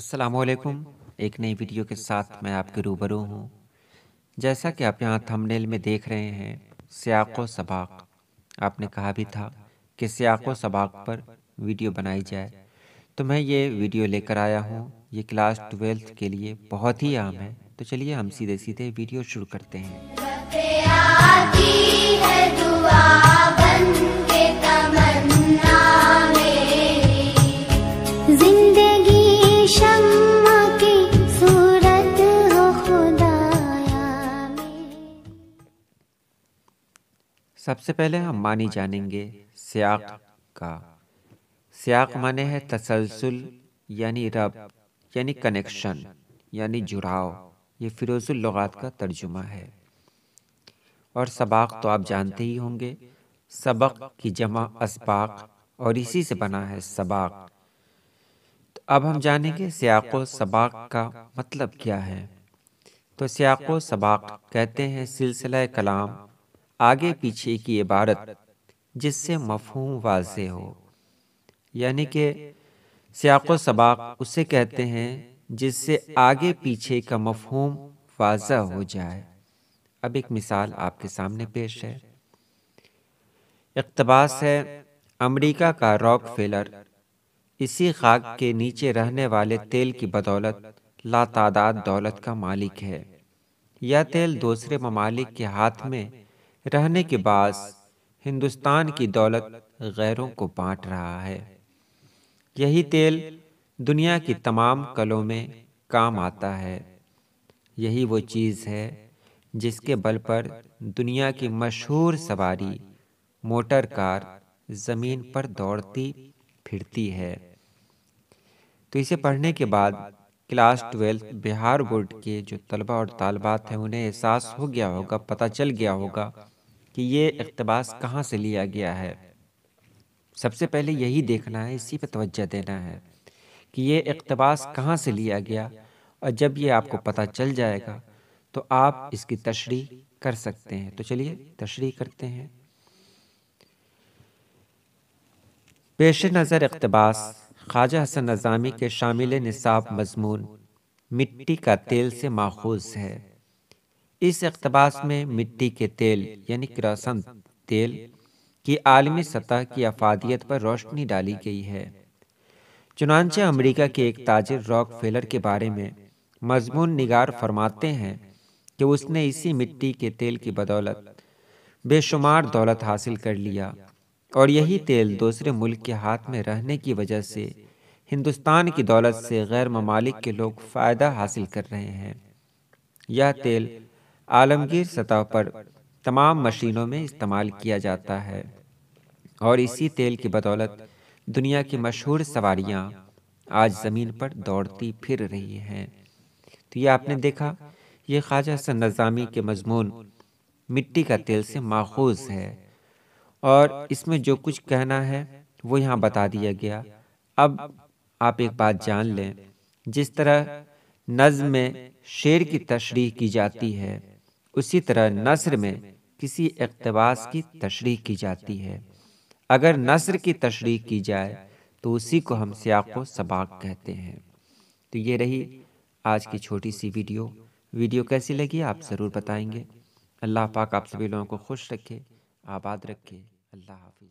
السلام علیکم ایک نئی ویڈیو کے ساتھ میں آپ کے روبرو ہوں جیسا کہ آپ یہاں تھمنیل میں دیکھ رہے ہیں سیاق و سباق آپ نے کہا بھی تھا کہ سیاق و سباق پر ویڈیو بنائی جائے تو میں یہ ویڈیو لے کر آیا ہوں یہ کلاس ٹویلتھ کے لیے بہت ہی عام ہے تو چلیے ہم سیدھے سیدھے ویڈیو شروع کرتے ہیں سب سے پہلے ہم معنی جانیں گے سیاق کا سیاق معنی ہے تسلسل یعنی, یعنی رب یعنی کنیکشن یعنی, یعنی, یعنی جڑاؤ یہ فیروز اللغات کا ترجمہ ہے اور سباق تو آپ جانتے ہی ہوں گے سبق کی جمع اسباق اور اسی سے بنا ہے سباق تو اب ہم جانیں گے سیاق و سباق کا مطلب, مطلب کیا ہے تو سیاق و سباق کہتے ہیں سلسلہ کلام آگے پیچھے کی عبارت جس سے مفہوم واضح ہو یعنی کہ سیاق و سباق اسے کہتے ہیں جس سے آگے پیچھے کا مفہوم واضح ہو جائے اب ایک مثال آپ کے سامنے پیش ہے اقتباس ہے امریکہ کا راک فیلر اسی خاک کے نیچے رہنے والے تیل کی بدولت لا تعداد دولت کا مالک ہے یہ تیل دوسرے ممالک کے ہاتھ میں رہنے کے بعد ہندوستان کی دولت غیروں کو بانٹ رہا ہے یہی تیل دنیا کی تمام کلوں میں کام آتا ہے یہی وہ چیز ہے جس کے بل پر دنیا کی مشہور سواری موٹر کار زمین پر دوڑتی پھرتی ہے تو اسے پڑھنے کے بعد کلاس ٹویلتھ بہار بورڈ کے جو طلبہ اور طالبات ہیں انہیں احساس ہو گیا ہوگا پتہ چل گیا ہوگا کہ یہ اقتباس کہاں سے لیا گیا ہے سب سے پہلے یہی دیکھنا ہے اسی پہ توجہ دینا ہے کہ یہ اقتباس کہاں سے لیا گیا اور جب یہ آپ کو پتا چل جائے گا تو آپ اس کی تشریح کر سکتے ہیں تو چلیے تشریح کرتے ہیں پیش نظر اقتباس خواجہ حسن نظامی کے شامل نصاب مضمون مٹی کا تیل سے ماخوذ ہے اس اقتباس میں مٹی کے تیل یعنی کراسن تیل کی عالمی سطح کی افادیت پر روشنی ڈالی گئی ہے چنانچہ امریکہ کے ایک تاجر راک فیلر کے بارے میں مضمون نگار فرماتے ہیں کہ اس نے اسی مٹی کے تیل کی بدولت بے شمار دولت حاصل کر لیا اور یہی تیل دوسرے ملک کے ہاتھ میں رہنے کی وجہ سے ہندوستان کی دولت سے غیر ممالک کے لوگ فائدہ حاصل کر رہے ہیں یہ تیل عالمگیر سطح پر تمام مشینوں میں استعمال کیا جاتا ہے اور اسی تیل کی بدولت دنیا کی مشہور سواریاں آج زمین پر دوڑتی پھر رہی ہیں تو یہ آپ نے دیکھا یہ خواجہ سن نظامی کے مضمون مٹی کا تیل سے ماخوذ ہے اور اس میں جو کچھ کہنا ہے وہ یہاں بتا دیا گیا اب آپ ایک بات جان لیں جس طرح نظم میں شیر کی تشریح کی جاتی ہے اسی طرح نثر میں کسی اقتباس کی تشریح کی جاتی ہے اگر نثر کی تشریح کی جائے تو اسی کو ہم سیاق و سباق کہتے ہیں تو یہ رہی آج کی چھوٹی سی ویڈیو ویڈیو کیسی لگی آپ ضرور بتائیں گے اللہ پاک آپ سبھی لوگوں کو خوش رکھے آباد رکھے اللہ حافظ